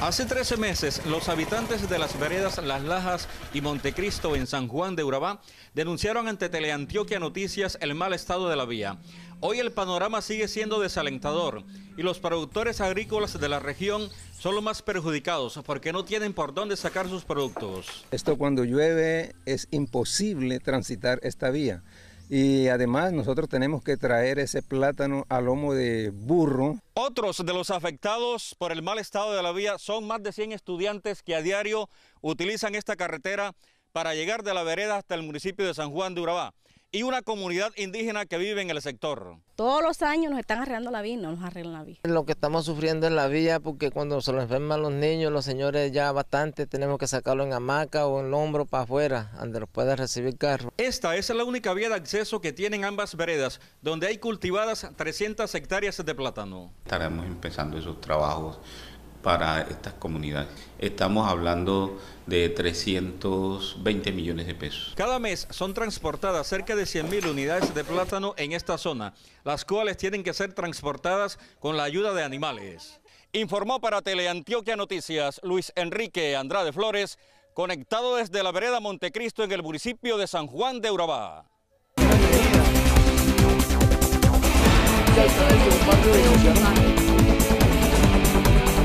Hace 13 meses, los habitantes de las veredas Las Lajas y Montecristo en San Juan de Urabá denunciaron ante Teleantioquia Noticias el mal estado de la vía. Hoy el panorama sigue siendo desalentador y los productores agrícolas de la región son los más perjudicados porque no tienen por dónde sacar sus productos. Esto cuando llueve es imposible transitar esta vía. Y además nosotros tenemos que traer ese plátano al lomo de burro. Otros de los afectados por el mal estado de la vía son más de 100 estudiantes que a diario utilizan esta carretera para llegar de la vereda hasta el municipio de San Juan de Urabá y una comunidad indígena que vive en el sector. Todos los años nos están arreglando la vía no nos arreglan la vía. Lo que estamos sufriendo en la vía porque cuando se lo enferman los niños, los señores ya bastante, tenemos que sacarlo en hamaca o en el hombro para afuera, donde los pueda recibir carro. Esta es la única vía de acceso que tienen ambas veredas, donde hay cultivadas 300 hectáreas de plátano. Estaremos empezando esos trabajos para estas comunidades. Estamos hablando de 320 millones de pesos. Cada mes son transportadas cerca de 100.000 unidades de plátano en esta zona, las cuales tienen que ser transportadas con la ayuda de animales. Informó para Teleantioquia Noticias Luis Enrique Andrade Flores, conectado desde la vereda Montecristo en el municipio de San Juan de Urabá.